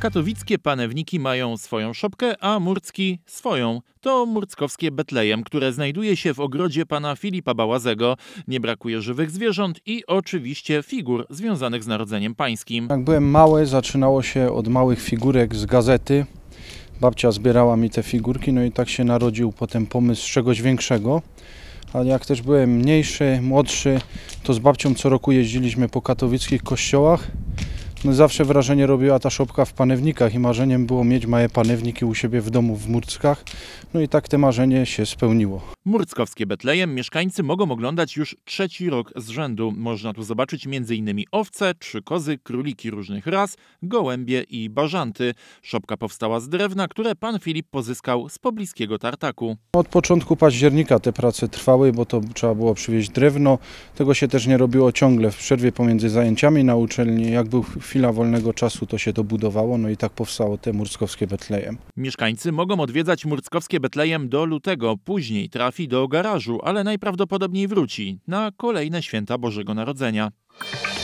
Katowickie panewniki mają swoją szopkę, a murcki swoją. To murckowskie Betlejem, które znajduje się w ogrodzie pana Filipa Bałazego. Nie brakuje żywych zwierząt i oczywiście figur związanych z Narodzeniem Pańskim. Jak byłem mały, zaczynało się od małych figurek z gazety. Babcia zbierała mi te figurki, no i tak się narodził potem pomysł czegoś większego ale jak też byłem mniejszy, młodszy, to z babcią co roku jeździliśmy po katowickich kościołach no zawsze wrażenie robiła ta szopka w panewnikach i marzeniem było mieć małe panewniki u siebie w domu w Murckach. No i tak te marzenie się spełniło. Murckowskie Betlejem mieszkańcy mogą oglądać już trzeci rok z rzędu. Można tu zobaczyć m.in. owce, trzy kozy, króliki różnych ras, gołębie i bażanty. Szopka powstała z drewna, które pan Filip pozyskał z pobliskiego tartaku. Od początku października te prace trwały, bo to trzeba było przywieźć drewno. Tego się też nie robiło ciągle w przerwie pomiędzy zajęciami na uczelni. Jak był chwila wolnego czasu to się dobudowało, no i tak powstało te murckowskie Betlejem. Mieszkańcy mogą odwiedzać murckowskie Betlejem do lutego, później trafi do garażu, ale najprawdopodobniej wróci na kolejne święta Bożego Narodzenia.